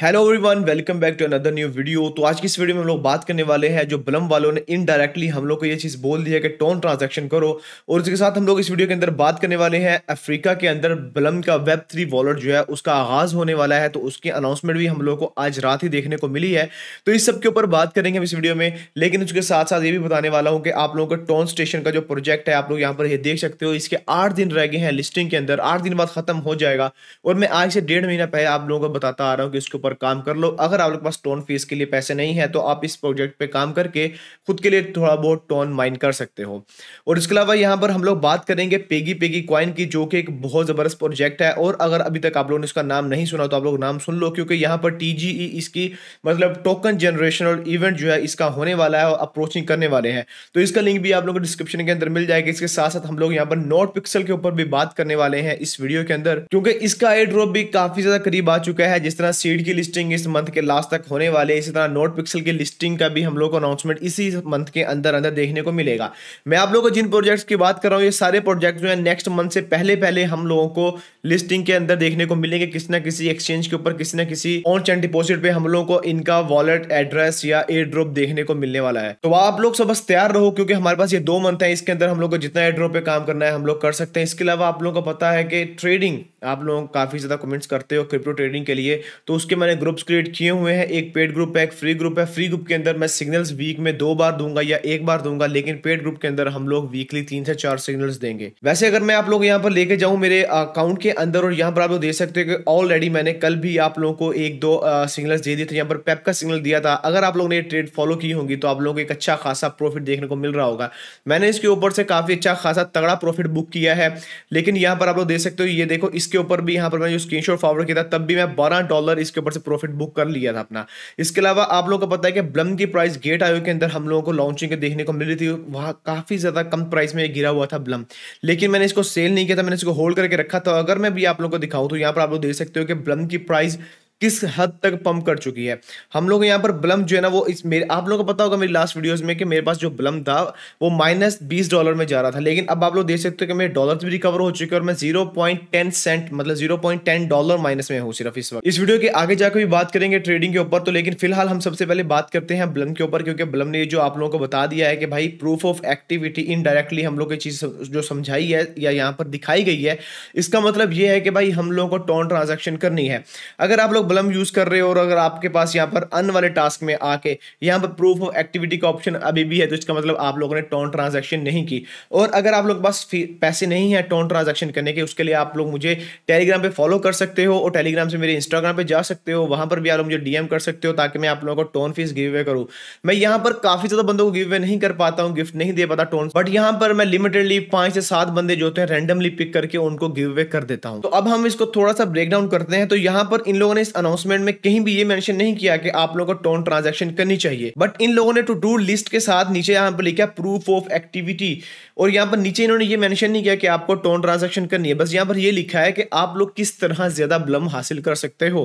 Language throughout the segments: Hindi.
hello everyone welcome back to another new video तो आज की इस वीडियो में हम लोग बात करने वाले हैं जो ब्लम वालों ने इनडायरेक्टली हम लोग को ये चीज़ बोल दी है कि टोन ट्रांजैक्शन करो और उसके साथ हम लोग इस वीडियो के अंदर बात करने वाले हैं अफ्रीका के अंदर ब्लम का वेब थ्री वॉलेट जो है उसका आगाज़ होने वाला है तो उसकी अनाउंसमेंट भी हम लोग को आज रात ही देखने को मिली है तो इस सब के ऊपर बात करेंगे हम इस वीडियो में लेकिन उसके साथ साथ ये भी बताने वाला हूँ कि आप लोगों का टोन स्टेशन का जो प्रोजेक्ट है आप लोग यहाँ पर ये देख सकते हो इसके आठ दिन रह गए हैं लिस्टिंग के अंदर आठ दिन बाद खत्म हो जाएगा और मैं आज से डेढ़ महीना पहले आप लोगों को बताता आ रहा हूँ कि इसके ऊपर काम कर लो अगर आप लोग पास टोन फीस के लिए पैसे नहीं है तो आप इस प्रोजेक्ट पे काम करके खुद के लिए थोड़ा बहुत टोन माइन कर सकते हो और इसके अलावा यहाँ पर हम लोग बात करेंगे पेगी पेगी क्वाइन की जो कि एक बहुत ज़बरदस्त प्रोजेक्ट है और अगर अभी तक आप लोगों ने इसका नाम नहीं सुना तो आप लोग नाम सुन लो क्योंकि यहाँ पर टी e इसकी मतलब टोकन जनरेशन और इवेंट जो है इसका होने वाला है और अप्रोचिंग करने वाले हैं तो इसका लिंक भी आप लोगों को डिस्क्रिप्शन के अंदर मिल जाएगा इसके साथ साथ हम लोग यहाँ पर नोट पिक्सल के ऊपर भी बात करने वाले हैं इस वीडियो के अंदर क्योंकि इसका एयर ड्रॉप भी काफी ज्यादा करीब आ चुका है जिस तरह सीड के की लिस्टिंग इस मंथ के लास्ट तक होने वाले इसी तरह नोट पिक्सल की लिस्टिंग का भी हम लोग को अनाउंसमेंट इसी मंथ के अंदर अंदर देखने को मिलेगा मैं आप लोगों को जिन प्रोजेक्ट्स की बात कर रहा हूँ ये सारे प्रोजेक्ट जो है नेक्स्ट मंथ से पहले पहले हम लोगों को लिस्टिंग के अंदर देखने को मिलेंगे किसी ना किसी एक्सचेंज के ऊपर किसी ना किसी ऑन चैन डिपोजिट पर हम लोगों को इनका वॉलेट एड्रेस या एयर ड्रॉप देखने को मिलने वाला है तो आप लोग सब बस तैयार रहो क्योंकि हमारे पास ये दो मंथ है इसके अंदर हम लोग को जितना एयर पे काम करना है हम लोग कर सकते हैं इसके अलावा आप लोगों को पता है कि ट्रेडिंग आप लोग काफी ज्यादा कमेंट्स करते हो क्रिप्टो ट्रेडिंग के लिए तो उसके मैंने ग्रुप्स क्रिएट किए हुए हैं एक पेड ग्रुप है एक फ्री ग्रुप है फ्री ग्रुप के अंदर मैं सिग्नल्स वीक में दो बार दूंगा या एक बार दूंगा लेकिन पेड ग्रुप के अंदर हम लोग वीकली तीन से चार सिग्नल्स देंगे वैसे अगर मैं आप लोग यहाँ पर लेके जाऊँ मेरे अकाउंट के अंदर और यहाँ पर आप लोग दे सकते हो कि ऑलरेडी मैंने कल भी आप लोगों को एक दो सिग्नल्स दे दिए थे यहाँ पर पेप का सिग्नल दिया था अगर आप लोगों ने ट्रेड फॉलो की होंगी तो आप लोगों को एक अच्छा खासा प्रॉफिट देखने को मिल रहा होगा मैंने इसके ऊपर से काफ़ी अच्छा खासा तगड़ा प्रॉफिट बुक किया है लेकिन यहाँ पर आप लोग देख सकते हो ये देखो इसके ऊपर भी यहाँ पर मैंने जो स्क्रीन फॉरवर्ड किया था तब भी मैं बारह डॉलर इसके ऊपर से प्रॉफिट बुक कर लिया था अपना इसके अलावा आप लोगों को पता है कि ब्लम की प्राइस गेट आयो के अंदर हम लोगों को लॉन्चिंग के देखने को मिल रही थी वहाँ काफ़ी ज़्यादा कम प्राइस में गिरा हुआ था ब्लम लेकिन मैंने इसको सेल नहीं किया था मैंने इसको होल्ड करके रखा था तो अगर मैं भी आप लोग को दिखाऊँ तो यहाँ पर आप लोग देख सकते हो कि ब्लम की प्राइस किस हद तक पंप कर चुकी है हम लोग यहाँ पर ब्लम जो है ना वो इस मेरे आप लोगों को पता होगा मेरी लास्ट वीडियोस में कि मेरे पास जो ब्लम था वो माइनस बीस डॉलर में जा रहा था लेकिन अब आप लोग देख सकते हो कि मेरे डॉलर भी रिकवर हो चुके हैं और मैं जीरो पॉइंट टेन सेंट मतलब zero point ten dollar minus में हूँ सिर्फ इस वक्त इस वीडियो के आगे जाकर भी बात करेंगे ट्रेडिंग के ऊपर तो लेकिन फिलहाल हम सबसे पहले बात करते हैं ब्लम के ऊपर क्योंकि ब्लम ने जो आप लोगों को बता दिया है कि भाई प्रूफ ऑफ एक्टिविटी इनडायरेक्टली हम लोग की चीज़ जो समझाई है या यहाँ पर दिखाई गई है इसका मतलब ये है कि भाई हम लोगों को टोन ट्रांजेक्शन करनी है अगर आप लोग लोग ब्लम यूज़ कर रहे हो और अगर आपके पास यहाँ पर अन वाले टास्क में आके यहाँ पर प्रूफ ऑफ एक्टिविटी का ऑप्शन अभी भी है तो इसका मतलब आप लोगों ने टोन ट्रांजेक्शन नहीं की और अगर आप लोग पास पैसे नहीं है टोन ट्रांजेक्शन करने के उसके लिए आप लोग मुझे टेलीग्राम पर फॉलो कर सकते हो और टेलीग्राम से मेरे इंस्टाग्राम पर जा सकते हो वहाँ पर भी आप लोग मुझे डीएम कर सकते हो ताकि मैं आप लोगों को टोन फीस गिव अवे करूँ मैं यहाँ पर काफ़ी ज़्यादा बंदों को गिव अवे नहीं कर पाता हूँ गिफ्ट नहीं दे पाता टोन बट यहाँ पर मैं लिमिटेडली पाँच से सात बंदे जो हैं रेंडमली पिक करके उनको गिव अवे कर देता हूँ तो अब हम इसको थोड़ा सा ब्रेक डाउन करते हैं तो यहाँ पर इन लोगों ने इस अनाउंसमेंट में कहीं भी ये मेंशन नहीं किया कि आप लोगों को टोन ट्रांजेक्शन करनी चाहिए बट इन लोगों ने टू डू लिस्ट के साथ नीचे यहाँ पर लिखा प्रूफ ऑफ एक्टिविटी और यहाँ पर नीचे इन्होंने ये मेंशन नहीं किया कि आपको टोन ट्रांजेक्शन करनी है बस यहाँ पर ये लिखा है कि आप लोग किस तरह ज्यादा ब्लम हासिल कर सकते हो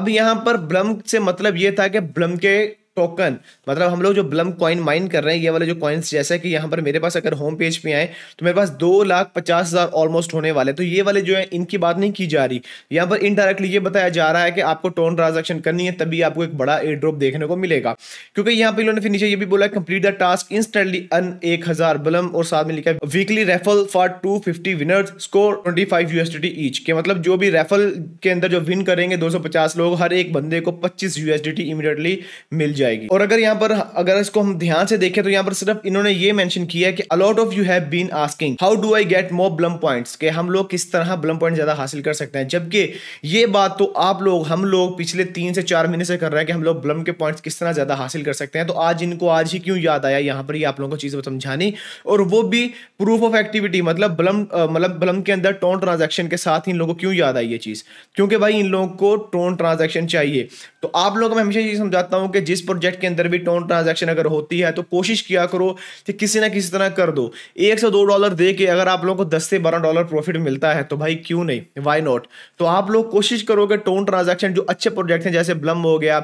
अब यहाँ पर ब्लम से मतलब ये था कि ब्लम के टोकन मतलब हम लोग जो ब्लम कॉइन माइन कर रहे हैं ये वाले जो कॉइन्स जैसे कि यहाँ पर मेरे पास अगर होम पेज पे आए तो मेरे पास दो लाख पचास हज़ार ऑलमोस्ट होने वाले तो ये वाले जो है इनकी बात नहीं की जा रही यहाँ पर इनडायरेक्टली ये बताया जा रहा है कि आपको टोन ट्रांजेक्शन करनी है तभी आपको एक बड़ा एयर ड्रॉप देखने को मिलेगा क्योंकि यहाँ पर इन्होंने फिर नीचे ये भी बोला complete the task instantly earn एक हज़ार ब्लम और साथ में लिखा है weekly raffle for two fifty winners score twenty five USD each के मतलब जो भी रेफल के अंदर जो विन करेंगे दो सौ पचास लोग हर एक बंदे को पच्चीस यूएसडी इमीडिएटली मिल जाए जाएगी और अगर यहाँ पर अगर इसको हम ध्यान से देखें तो यहाँ पर सिर्फ इन्होंने ये मेंशन किया है कि a lot of you have been asking how do I get more Blum points के हम लोग किस तरह ब्लम पॉइंट ज़्यादा हासिल कर सकते हैं जबकि ये बात तो आप लोग हम लोग पिछले तीन से चार महीने से कर रहे हैं कि हम लोग ब्लम के पॉइंट किस तरह ज़्यादा हासिल कर सकते हैं तो आज इनको आज ही क्यों याद आया यहाँ पर ही आप लोगों को चीज समझानी और वो भी प्रूफ ऑफ एक्टिविटी मतलब ब्लम मतलब ब्लम के अंदर टोन ट्रांजेक्शन के साथ इन लोगों को क्यों याद आई ये चीज़ क्योंकि भाई इन लोगों को टोन ट्रांजेक्शन चाहिए तो आप लोगों को मैं हमेशा ये समझाता हूँ कि जिस प्रोजेक्ट के अंदर भी टोन ट्रांजेक्शन अगर होती है तो कोशिश किया करो कि किसी ना किसी तरह कर दो एक से दो डॉलर दे के अगर आप लोगों को दस से बारह डॉलर प्रॉफिट मिलता है तो भाई क्यों नहीं वाई नॉट तो आप लोग कोशिश करोगे टोन ट्रांजेक्शन जो अच्छे प्रोजेक्ट हैं जैसे ब्लम हो गया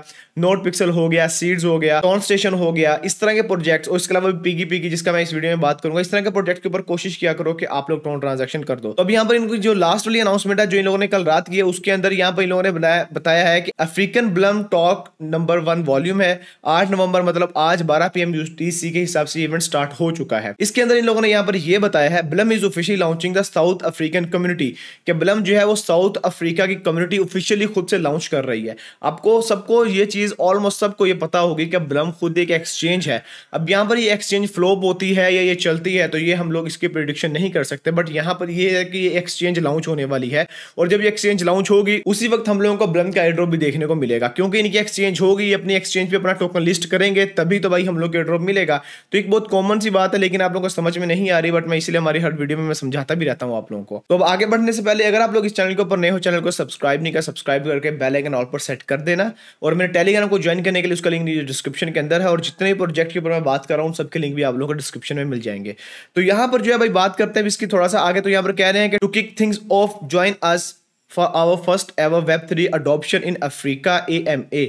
नोट पिक्सल हो गया सीड्स हो गया टोन स्टेशन हो गया इस तरह के प्रोजेक्ट्स और इसके अलावा पीगी पीगी जिसका मैं इस वीडियो में बात करूंगा इस तरह के प्रोजेक्ट के ऊपर कोशिश किया करो कि आप लोग टोन ट्रांजेक्शन कर दो तो अब यहाँ पर इनकी जो लास्ट वाली अनाउंसमेंट है जो इन लोगों ने कल रात की है उसके अंदर यहाँ पर इन लोगों ने बताया है कि African Blum talk number one volume है आठ नवंबर मतलब आज बारह पीएम यूटीसी के हिसाब से इवेंट स्टार्ट हो चुका है इसके अंदर इन लोगों ने यहाँ पर यह बताया है Blum is official launching the South African community के ब्लम जो है वो साउथ अफ्रीका की कम्युनिटी ऑफिशियली खुद से लॉन्च कर रही है आपको सबको ये चीज़ ऑलमोस्ट सबको ये पता होगी कि ब्लम खुद एक एक्सचेंज है अब यहाँ पर ये एक्सचेंज फ्लोप होती है या ये चलती है तो ये हम लोग इसकी प्रिडिक्शन नहीं कर सकते बट यहाँ पर ये है कि ये एक्सचेंज लॉन्च होने वाली है और जब ये एक्सचेंज लॉन्च होगी उसी वक्त हम लोगों को ब्लम का एड्रो भी देखने को मिलेगा क्योंकि इनकी एक्सचेंज होगी अपनी एक्सचेंज पर अपना टोकन लिस्ट करेंगे तभी तो भाई हम लोग को ड्रॉप मिलेगा तो एक बहुत कॉमन सी बात है लेकिन आप लोगों को समझ में नहीं आ रही बट मैं इसलिए हमारी हर वीडियो में मैं समझाता भी रहता हूँ आप लोगों को तो अब आगे बढ़ने से पहले अगर आप लोग इस चैनल के ऊपर नए हो चैनल को सब्सक्राइब नहीं कर सब्सक्राइब करके बेल आइकन ऑल पर सेट कर देना और मेरे टेलीग्राम को ज्वाइन करने के लिए उसका लिंक डिस्क्रिप्शन के अंदर है और जितने प्रोजेक्ट के ऊपर मैं बात कर रहा हूँ सबके लिंक भी आप लोगों को डिस्क्रिप्शन में मिल जाएंगे तो यहाँ पर जो है भाई बात करते हैं इसकी थोड़ा सा आगे तो यहाँ पर कह रहे हैं कि to kick things off join us for for our first ever Web3 adoption in Africa ए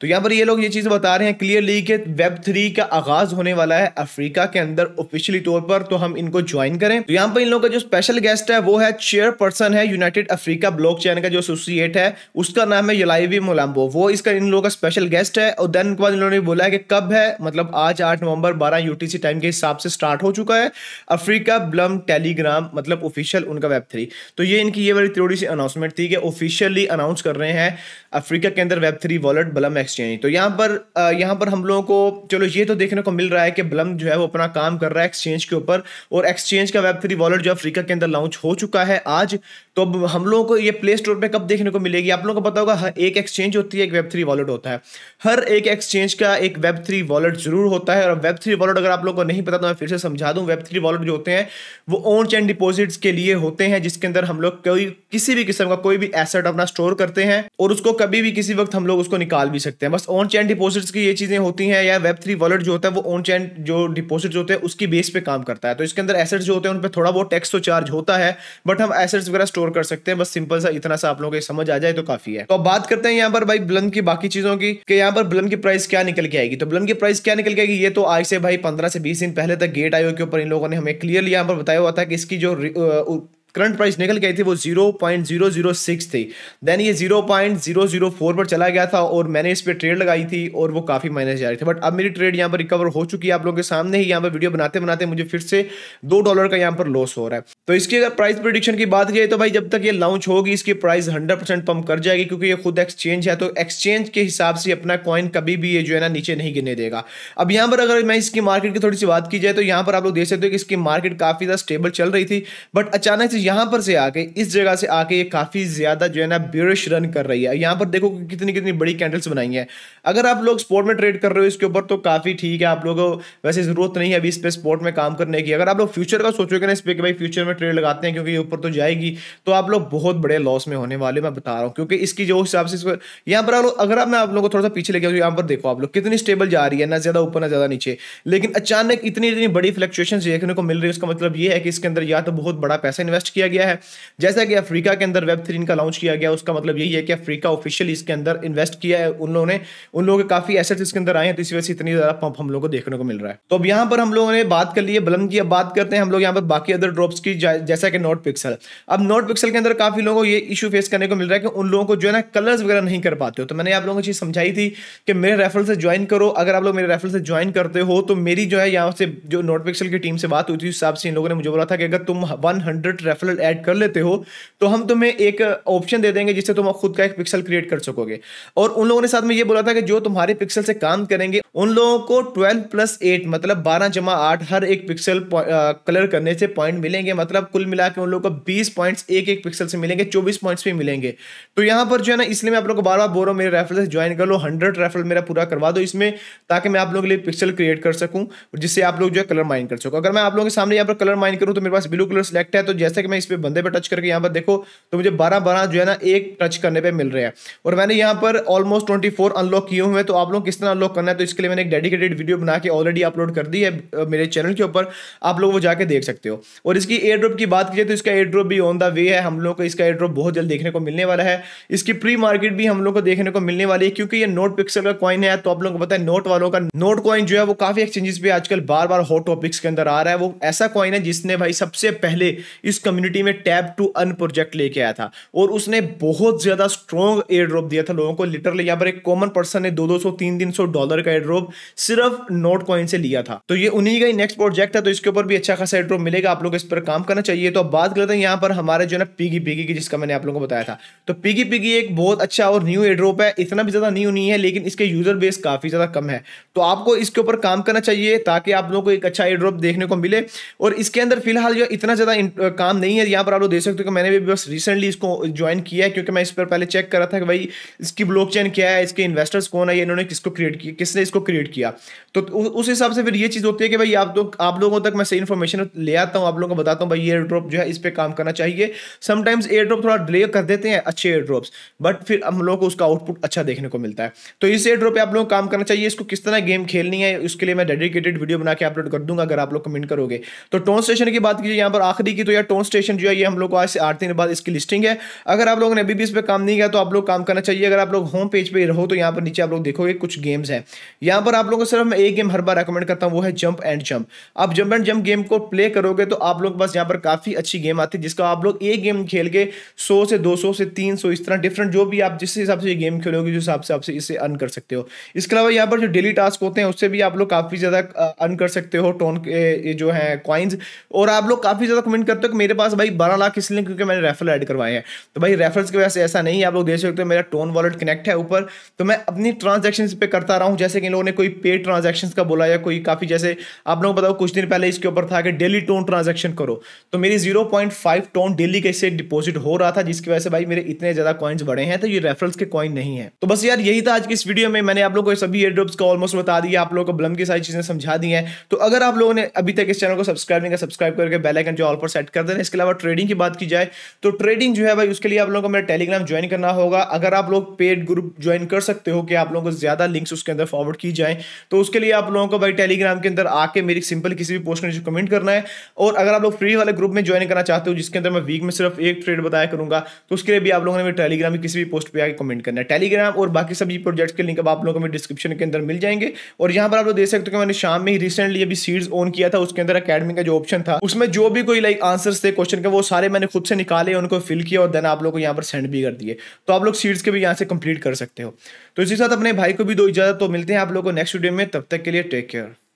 तो यहाँ पर ये लोग ये चीज़ बता रहे हैं क्लियरली कि वेब थ्री का आगाज होने वाला है अफ्रीका के अंदर ऑफिशियली तौर पर तो हम इनको ज्वाइन करें तो यहाँ पर इन लोगों का जो स्पेशल गेस्ट है वो है चेयरपर्सन है यूनाइटेड अफ्रीका ब्लॉक का जो एसोसिएट है उसका नाम है यलाइवी मोलाम्बो वो इसका इन लोगों का स्पेशल गेस्ट है और देन के बाद इन्होंने बोला है कि कब है मतलब आज आठ नवंबर बारह यूटीसी टाइम के हिसाब से स्टार्ट हो चुका है अफ्रीका ब्लम टेलीग्राम मतलब ऑफिशियल उनका वेब थ्री तो ये इनकी ये वाली थोड़ी सी अनाउंसमेंट थी कि ऑफिशियली अनाउंस कर रहे हैं अफ्रीका के अंदर web three wallet Blum ex exchange तो यहाँ पर यहाँ पर हम लोगों को चलो ये तो देखने को मिल रहा है कि ब्लम जो है वो अपना काम कर रहा है एक्सचेंज के ऊपर और एक्सचेंज का वेब थ्री वॉलेट जो अफ्रीका के अंदर लॉन्च हो चुका है आज तो अब हम लोगों को ये प्ले स्टोर पर कब देखने को मिलेगी आप लोगों को पता होगा एक एक्सचेंज होती है एक वेब थ्री वॉलेट होता है हर एक एक्सचेंज का एक वेब थ्री वॉलेट जरूर होता है और वेब थ्री वॉलेट अगर आप लोग को नहीं पता तो मैं फिर से समझा दूँ वेब थ्री वॉलेट जो होते हैं वो ऑन चैन डिपोजिट्स के लिए होते हैं जिसके अंदर हम लोग कोई किसी भी किस्म का कोई भी एसेट अपना स्टोर करते हैं और उसको कभी भी किसी वक्त हम लोग उसको निकाल भी सकते सकते हैं बस ऑन चैन डिपॉजिट्स की ये चीज़ें होती हैं या वेब थ्री वॉलेट जो होता है वो ऑन चैन जो डिपॉजिट्स होते हैं उसकी बेस पे काम करता है तो इसके अंदर एसेट्स जो होते हैं उन पर थोड़ा बहुत टैक्स तो चार्ज होता है बट हम एसेट्स वगैरह स्टोर कर सकते हैं बस सिंपल सा इतना सा आप लोगों को समझ आ जाए तो काफ़ी है तो अब बात करते हैं यहाँ पर भाई ब्लन की बाकी चीज़ों की यहाँ पर ब्लन की प्राइस क्या निकल के आएगी तो ब्लन की प्राइस क्या निकल के आएगी ये तो आज से भाई पंद्रह से बीस दिन पहले तक गेट आयो के ऊपर इन लोगों ने हमें क्लियरली यहाँ पर बताया हुआ था कि इसकी जो करंट प्राइस निकल गई थी वो 0.006 थी देन ये 0.004 पर चला गया था और मैंने इस पर ट्रेड लगाई थी और वो काफ़ी माइनस जा रही थी बट अब मेरी ट्रेड यहाँ पर रिकवर हो चुकी है आप लोगों के सामने ही यहाँ पर वीडियो बनाते बनाते मुझे फिर से दो डॉलर का यहाँ पर लॉस हो रहा है तो इसकी अगर प्राइस प्रोडिक्शन की बात की तो भाई जब तक ये लॉन्च होगी इसकी प्राइस हंड्रेड पंप कर जाएगी क्योंकि ये खुद एक्सचेंज है तो एक्सचेंज के हिसाब से अपना कॉइन कभी भी ये जो है ना नीचे नहीं गिरने देगा अब यहाँ पर अगर मैं इसकी मार्केट की थोड़ी सी बात की जाए तो यहाँ पर आप लोग देख सकते हो कि इसकी मार्केट काफ़ी ज़्यादा स्टेबल चल रही थी बट अचानक यहां पर से आके इस जगह से आके ये काफ़ी ज़्यादा जो है ना ब्यूरिश रन कर रही है यहां पर देखो कितनी कितनी बड़ी कैंडल्स बनाई है अगर आप लोग स्पोर्ट में ट्रेड कर रहे हो इसके ऊपर तो काफ़ी ठीक है आप लोगों को वैसे ज़रूरत नहीं है अभी इस पर स्पोर्ट में काम करने की अगर आप लोग फ्यूचर का सोचोगे ना इस पर भाई फ्यूचर में ट्रेड लगाते हैं क्योंकि ये ऊपर तो जाएगी तो आप लोग बहुत बड़े लॉस में होने वाले मैं बता रहा हूँ क्योंकि इसकी जो हिसाब से यहाँ पर अगर आप मैं आप लोगों को थोड़ा सा पीछे लेके यहाँ पर देखो आप लोग कितनी स्टेबल जा रही है ना ज़्यादा ऊपर ना ज़्यादा नीचे लेकिन अचानक इतनी इतनी बड़ी फ्लक्चुएशन देखने को मिल रही है उसका मतलब ये है कि इसके अंदर या तो बहुत बड़ा पैसा इन्वेस्ट किया गया है जैसा कि अफ्रीका के अंदर वेब थ्री इनका लॉन्च किया गया उसका मतलब यही है कि अफ्रीका ऑफिशियल इसके अंदर इन्वेस्ट किया है उन लोगों ने उन लोगों के काफ़ी एसेट्स इसके अंदर आए हैं तो इसी वजह से इतनी ज़्यादा पंप हम लोग को देखने को मिल रहा है तो अब यहाँ पर हम लोगों ने बात कर ली है बलम की अब बात करते हैं हम लोग यहाँ पर बाकी अदर ड्रॉप्स की जैसा कि नोट पिक्सल अब नोट पिक्सल के अंदर काफ़ी लोगों को ये इशू फेस करने को मिल रहा है कि उन लोगों को जो है ना कलर्स वगैरह नहीं कर पाते हो तो मैंने आप लोगों को चीज़ समझाई थी कि मेरे रेफरल से ज्वाइन करो अगर आप लोग मेरे रेफरल से ज्वाइन करते हो तो मेरी जो है यहाँ से जो नोट पिक्सल की टीम से बात हुई थी उस हिसाब से इन लोगों ने मुझे बोला था कि अगर तुम वन हंड्रेड रेफरल ऐड कर लेते हो तो हम तुम्हें एक ऑप्शन दे देंगे जिससे तुम खुद का एक पिक्सल क्रिएट कर सकोगे और उन लोगों ने साथ में ये बोला था कि जो तुम्हारे पिक्सल से काम करेंगे उन लोगों को ट्वेल्व प्लस एट मतलब बारह जमा आठ हर एक पिक्सल कलर करने से पॉइंट मिलेंगे मतलब कुल मिला उन लोगों को बीस पॉइंट्स एक एक पिक्सल से मिलेंगे चौबीस पॉइंट्स भी मिलेंगे तो यहाँ पर जो है ना इसलिए मैं आप लोग को बार बार बोल रहा हूँ मेरे रेफरल से ज्वाइन कर लो हंड्रेड रेफरल मेरा पूरा करवा दो इसमें ताकि मैं आप लोगों के लिए पिक्सल क्रिएट कर सकूँ जिससे आप लोग जो है कलर माइन कर सको अगर मैं आप लोगों के सामने यहाँ पर कलर माइन करूँ तो मेरे पास ब्लू कलर सेलेक्ट है तो जैसे कि मैं इस पर बंदे पर टच करके यहाँ पर देखो तो मुझे बारह बारह जो है ना एक टच करने पर मिल रहे हैं और मैंने यहाँ पर ऑलमोस्ट ट्वेंटी अनलॉक किए हुए हैं तो आप लोग किस तरह अनलॉक करना है तो इसके लिए मैंने एक डेडिकेटेड वीडियो बना के ऑलरेडी अपलोड कर दी है मेरे चैनल के ऊपर आप लोग वो जाके देख सकते हो और इसकी एयर ड्रॉप की बात कीजिए तो इसका एयर ड्रॉप भी ऑन द वे है हम लोग को इसका एयर ड्रॉप बहुत जल्द देखने को मिलने वाला है इसकी प्री मार्केट भी हम लोग को देखने को मिलने वाली है क्योंकि ये नोट पिक्सल का कॉइन है तो आप लोगों को पता है नोट वालों का नोट कॉइन जो है वो काफी एक्सचेंजेस पे आजकल बार बार हॉट टॉपिक्स के अंदर आ रहा है वो ऐसा कॉइन है जिसने भाई सबसे पहले इस कम्युनिटी कम्युनिटी में टैब टू अन प्रोजेक्ट लेके आया था और उसने बहुत ज़्यादा स्ट्रॉन्ग एयर ड्रॉप दिया था लोगों को लिटरली यहाँ पर एक कॉमन पर्सन ने दो दो सौ तीन तीन सौ डॉलर का एयर ड्रॉप सिर्फ नोट कॉइन से लिया था तो ये उन्हीं का ही नेक्स्ट प्रोजेक्ट है तो इसके ऊपर भी अच्छा खासा एयर ड्रॉप मिलेगा आप लोग इस पर काम करना चाहिए तो अब बात करते हैं यहाँ पर हमारे जो है ना पीगी पीगी की जिसका मैंने आप लोगों को बताया था तो पीगी पीगी एक बहुत अच्छा और न्यू एयर ड्रॉप है इतना भी ज़्यादा न्यू नहीं है लेकिन इसके यूजर बेस काफ़ी ज़्यादा कम है तो आपको इसके ऊपर काम करना चाहिए ताकि आप लोगों को एक अच्छा एयर ड्रॉप देखने को मिले और इसके अंदर फिलहाल जो इतना ज़्यादा काम नहीं नहीं है यहाँ पर आप लोग देख सकते हो कि मैंने भी बस रिसेंटली इसको ज्वाइन किया है क्योंकि मैं इस पर पहले चेक कर रहा था कि भाई इसकी ब्लॉक क्या है इसके इन्वेस्टर्स कौन है इन्होंने किसको क्रिएट किया किसने इसको क्रिएट किया तो उस हिसाब से फिर ये चीज़ होती है कि भाई आप लोग आप लोगों तक मैं सही इन्फॉर्मेशन ले आता हूँ आप लोगों को बताता हूँ भाई एयर ड्रॉप जो है इस पर काम करना चाहिए समटाइम्स एयर ड्रॉप थोड़ा डिले कर देते हैं अच्छे एयर ड्रॉप्स बट फिर हम लोग को उसका आउटपुट अच्छा देखने को मिलता है तो इस एयर ड्रॉप पर आप लोगों को काम करना चाहिए इसको किस तरह गेम खेलनी है उसके लिए मैं डेडिकेटेड वीडियो बना के अपलोड कर दूंगा अगर आप लोग कमेंट करोगे तो टोन स्टेशन की बात कीजिए यहाँ पर आखिरी की तो यार टोन स्टेशन जो है ये हम लोग को आज से आठ दिन बाद इसकी लिस्टिंग है अगर आप लोगों ने अभी भी इस पर काम नहीं किया तो आप लोग काम करना चाहिए अगर आप लोग होम पेज पर रहो तो यहाँ पर नीचे आप लोग देखोगे कुछ गेम्स हैं यहाँ पर आप लोगों को सिर्फ मैं एक गेम हर बार रिकमेंड करता हूँ वो है जंप एंड जंप आप जंप एंड जंप गेम को प्ले करोगे तो आप लोग बस यहाँ पर काफ़ी अच्छी गेम आती है जिसका आप लोग एक गेम खेल के सौ से दो से तीन इस तरह डिफरेंट जो भी आप जिस हिसाब से ये गेम खेलोगे जिस हिसाब से आपसे इसे अर्न कर सकते हो इसके अलावा यहाँ पर जो डेली टास्क होते हैं उससे भी आप लोग काफ़ी ज़्यादा अर्न कर सकते हो टोन के जो है कॉइन्स और आप लोग काफ़ी ज़्यादा कमेंट करते हो कि मेरे पास भाई बारह लाख इसलिए क्योंकि मैंने रेफर ऐड करवाए हैं तो भाई रेफरल्स की वजह से ऐसा नहीं है आप लोग देख सकते हो मेरा टोन वॉलेट कनेक्ट है ऊपर तो मैं अपनी ट्रांजेक्शन पे करता रहा हूँ जैसे कि इन लोगों ने कोई पे ट्रांजेक्शन का बोला या कोई काफ़ी जैसे आप लोगों को बताओ कुछ दिन पहले इसके ऊपर था कि डेली टोन ट्रांजेक्शन करो तो मेरी zero point five TON daily कैसे डिपोजिट हो रहा था जिसकी वजह से भाई मेरे इतने ज़्यादा कॉइन्स बढ़े हैं तो ये रेफरल्स के कॉइन नहीं है तो बस यार यही था आज की इस वीडियो में मैंने आप लोगों को सभी एड्रोप्स का ऑलमोस्ट बता दिया आप लोगों को ब्लम की सारी चीज़ें समझा दी हैं तो अगर आप लोगों ने अभी तक इस चैनल को सब्सक्राइब नहीं किया सब्सक्राइब करके बेल आइकन जो ऑल पर सेट कर देना इसके अलावा ट्रेडिंग की बात की जाए तो ट्रेडिंग जो है भाई उसके लिए आप लोगों को मेरा टेलीग्राम ज्वाइन करना होगा अगर आप लोग पेड ग्रुप ज्वाइन कर सकते हो कि आप लोगों को ज़्यादा लिंक्स उसके अंदर फॉरवर्ड की जाए तो उसके लिए आप लोगों को भाई टेलीग्राम के अंदर आके मेरी सिंपल किसी भी पोस्ट को कमेंट करना है और अगर आप लोग फ्री वाले ग्रुप में ज्वाइन करना चाहते हो जिसके अंदर मैं वीक में सिर्फ एक ट्रेड बताया करूंगा तो उसके लिए भी आप लोगों ने मेरे टेलीग्राम में किसी भी पोस्ट पर आके कमेंट करना है टेलीग्राम और बाकी सभी प्रोजेक्ट्स के लिंक अब आप लोगों को मेरे डिस्क्रिप्शन के अंदर मिल जाएंगे और यहाँ पर आप लोग देख सकते हो कि मैंने शाम में ही रिसेंटली अभी सीड्स ऑन किया था उसके अंदर अकेडमी का जो ऑप्शन था उसमें जो भी कोई लाइक आंसर्स थे क्वेश्चन के वो सारे मैंने खुद से निकाले उनको फिल किया और देन आप लोग को यहाँ पर सेंड भी कर दिए तो आप लोग सीट्स के भी यहाँ से कंप्लीट कर सकते हो तो इसी साथ अपने भाई को भी दो इजाज़त तो मिलते हैं आप लोग को नेक्स्ट वीडियो में तब तक के लिए टेक केयर